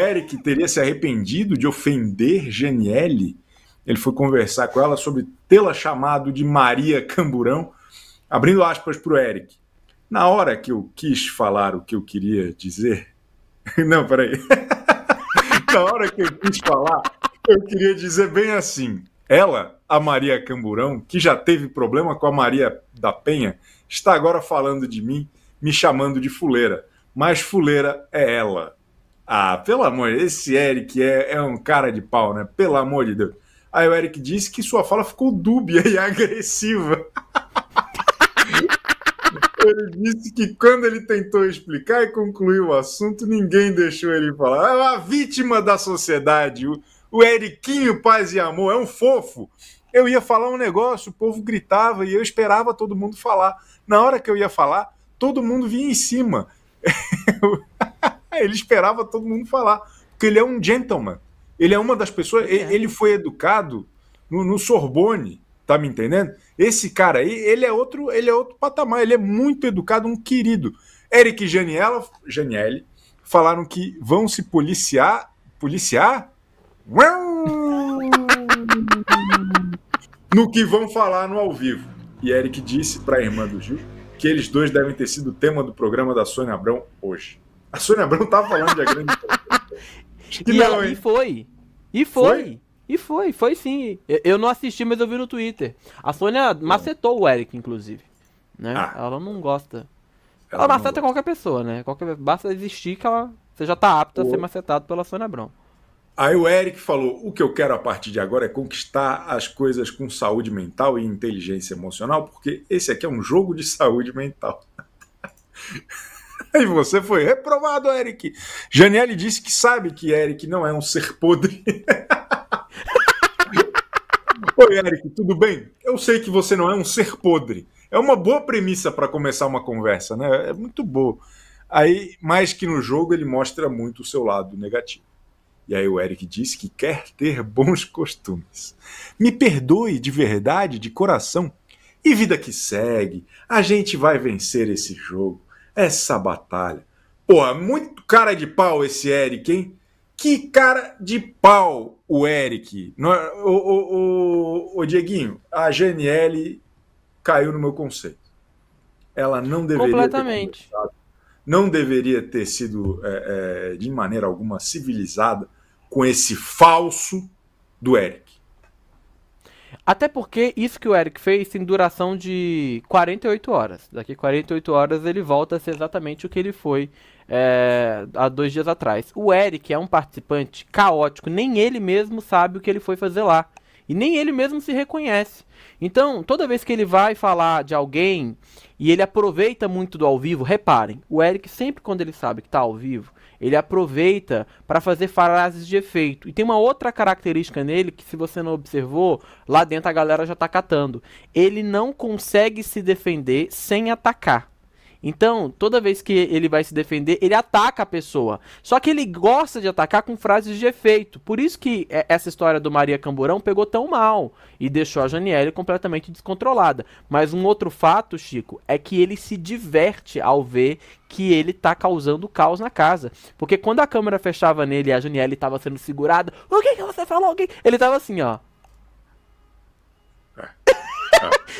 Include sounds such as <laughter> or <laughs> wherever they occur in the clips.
Eric teria se arrependido de ofender Geniele. Ele foi conversar com ela sobre tê-la chamado de Maria Camburão, abrindo aspas para o Eric. Na hora que eu quis falar o que eu queria dizer. <laughs> Não, peraí. <laughs> Na hora que eu quis falar, eu queria dizer bem assim. Ela, a Maria Camburão, que já teve problema com a Maria da Penha, está agora falando de mim, me chamando de fuleira. Mas fuleira é ela. Ah, pelo amor, esse Eric é, é um cara de pau, né? Pelo amor de Deus. Aí o Eric disse que sua fala ficou dúbia <laughs> e agressiva. <laughs> ele disse que quando ele tentou explicar e concluir o assunto, ninguém deixou ele falar. É uma vítima da sociedade. O, o Paz e Amor é um fofo. Eu ia falar um negócio, o povo gritava e eu esperava todo mundo falar. Na hora que eu ia falar, todo mundo vinha em cima. <laughs> Aí é, ele esperava todo mundo falar, porque ele é um gentleman. Ele é uma das pessoas. É. Ele, foi educado no, no, Sorbonne, tá me entendendo? Esse cara aí, ele é outro, ele é outro patamar. Ele é muito educado, um querido. Eric e Janiela, Janiele falaram que vão se policiar, policiar. <laughs> no que vão falar no ao vivo. E Eric disse para a irmã do Gil que eles dois devem ter sido o tema do programa da Sônia Abrão hoje. A Sônia Abrão tava tá falando de A Grande <laughs> e, não, é, ela, e foi. E foi. foi? E foi, foi sim. Eu, não assisti, mas eu vi no Twitter. A Sônia macetou o Eric, inclusive. Né? Ah. Ela não gosta. Ela, ela maceta qualquer pessoa, né? Qualquer... Basta existir que ela... você já tá apta a ser macetado pela Sônia Brown Aí o Eric falou: o que eu quero a partir de agora é conquistar as coisas com saúde mental e inteligência emocional, porque esse aqui é um jogo de saúde mental. <laughs> <laughs> e você foi reprovado, Eric. Janiele disse que sabe que Eric não é um ser podre. <laughs> Oi, Eric, tudo bem? Eu sei que você não é um ser podre. É uma boa premissa para começar uma conversa, né? É muito boa. Aí, mais que no jogo, ele mostra muito o seu lado negativo. E aí o Eric diz que quer ter bons costumes. Me perdoe de verdade, de coração. E vida que segue, a gente vai vencer esse jogo. Essa batalha. Porra, é muito cara de pau esse Eric, hein? Que cara de pau o Eric. É- o, o, o, o Dieguinho, a Janiele caiu no meu conceito. Ela não deveria Completamente. ter não deveria ter sido é, é, de maneira alguma civilizada com esse falso do Eric. Até porque isso que o Eric fez tem duração de 48 horas. Daqui 48 horas ele volta a ser exatamente o que ele foi é, há dois dias atrás. O Eric é um participante caótico, nem ele mesmo sabe o que ele foi fazer lá. E nem ele mesmo se reconhece. Então, toda vez que ele vai falar de alguém e ele aproveita muito do ao vivo, reparem, o Eric sempre quando ele sabe que está ao vivo, ele aproveita para fazer frases de efeito. E tem uma outra característica nele que se você não observou, lá dentro a galera já está catando. Ele não consegue se defender sem atacar. Então, toda vez que ele vai se defender, ele ataca a pessoa. Só que ele gosta de atacar com frases de efeito. Por isso que é, essa história do Maria Camburão pegou tão mal e deixou a Janiele completamente descontrolada. Mas um outro fato, Chico, é que ele se diverte ao ver que ele tá causando caos na casa. Porque quando a câmera fechava nele e a Janiele tava sendo segurada, o que, que você falou? que? Ele tava assim, ó.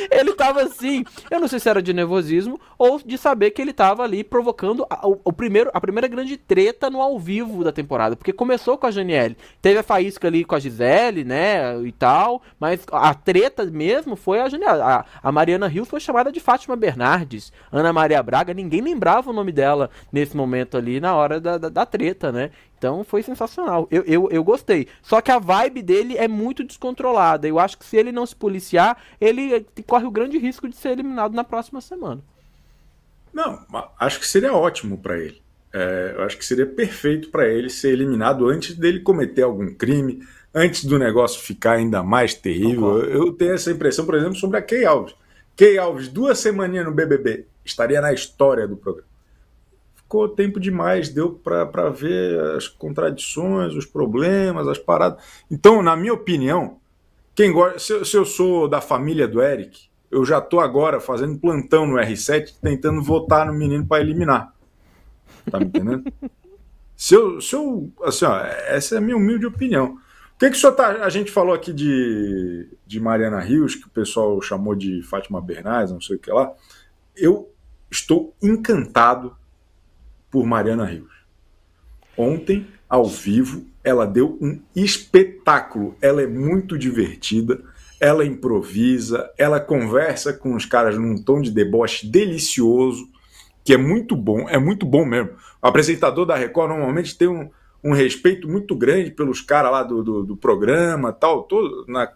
<laughs> ele tava assim. Eu não sei se era de nervosismo ou de saber que ele tava ali provocando a, o, o, primeiro, a primeira grande treta no ao vivo da temporada. Porque começou com a Janiele. Teve a faísca ali com a Gisele, né? E tal. Mas a treta mesmo foi a Janiele. A, a Mariana Rios foi chamada de Fátima Bernardes. Ana Maria Braga, ninguém lembrava o nome dela nesse momento ali, na hora da, da, da treta, né? Então foi sensacional. Eu, eu, eu gostei. Só que a vibe dele é muito descontrolada. Eu acho que se ele não se policiar, ele corre o grande risco de ser eliminado na próxima semana. Não, acho que seria ótimo para ele. É, eu acho que seria perfeito para ele ser eliminado antes dele cometer algum crime, antes do negócio ficar ainda mais terrível. Eu, eu tenho essa impressão, por exemplo, sobre a Kay Alves. Kay Alves, duas semaninhas no BBB, estaria na história do programa ficou tempo demais, deu para ver as contradições, os problemas, as paradas. Então, na minha opinião, quem gosta, se, se eu sou da família do Eric, eu já estou agora fazendo plantão no R7 tentando votar no menino para eliminar. Tá me entendendo? <laughs> se, eu, se eu. Assim, ó, essa é a minha humilde opinião. O que, que o senhor tá, a gente falou aqui de, de Mariana Rios, que o pessoal chamou de Fátima Bernays não sei o que lá. Eu estou encantado por Mariana Rios. Ontem, ao vivo, ela deu um espetáculo. Ela é muito divertida, ela improvisa, ela conversa com os caras num tom de deboche delicioso, que é muito bom, é muito bom mesmo. O apresentador da Record normalmente tem um, um respeito muito grande pelos caras lá do, do, do, programa, tal, todo, na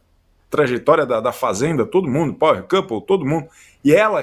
trajetória da, da Fazenda, todo mundo, Power Couple, todo mundo. E ela